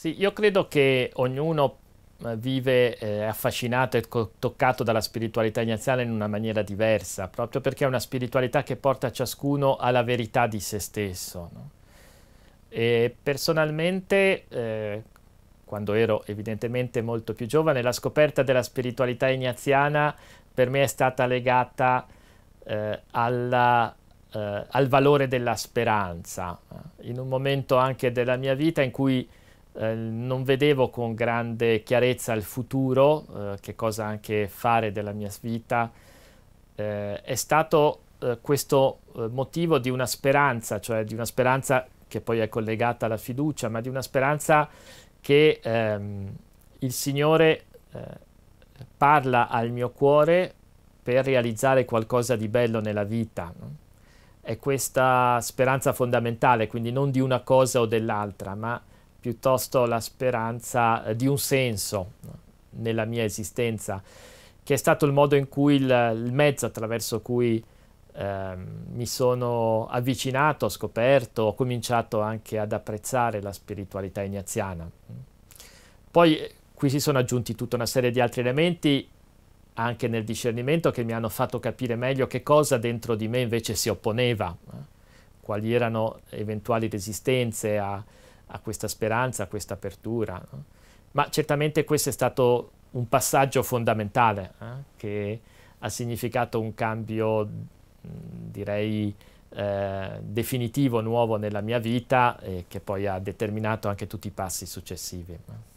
Sì, io credo che ognuno eh, vive eh, affascinato e toccato dalla spiritualità ignaziana in una maniera diversa, proprio perché è una spiritualità che porta ciascuno alla verità di se stesso. No? E personalmente, eh, quando ero evidentemente molto più giovane, la scoperta della spiritualità ignaziana per me è stata legata eh, alla, eh, al valore della speranza, eh, in un momento anche della mia vita in cui eh, non vedevo con grande chiarezza il futuro, eh, che cosa anche fare della mia vita, eh, è stato eh, questo eh, motivo di una speranza, cioè di una speranza che poi è collegata alla fiducia, ma di una speranza che ehm, il Signore parla al mio cuore per realizzare qualcosa di bello nella vita. È questa speranza fondamentale, quindi non di una cosa o dell'altra, ma piuttosto la speranza eh, di un senso nella mia esistenza, che è stato il modo in cui il, il mezzo attraverso cui eh, mi sono avvicinato, ho scoperto, ho cominciato anche ad apprezzare la spiritualità ignaziana. Poi eh, qui si sono aggiunti tutta una serie di altri elementi anche nel discernimento che mi hanno fatto capire meglio che cosa dentro di me invece si opponeva, eh? quali erano eventuali resistenze a, a questa speranza, a questa apertura. No? Ma certamente questo è stato un passaggio fondamentale eh, che ha significato un cambio, mh, direi, eh, definitivo, nuovo nella mia vita e che poi ha determinato anche tutti i passi successivi.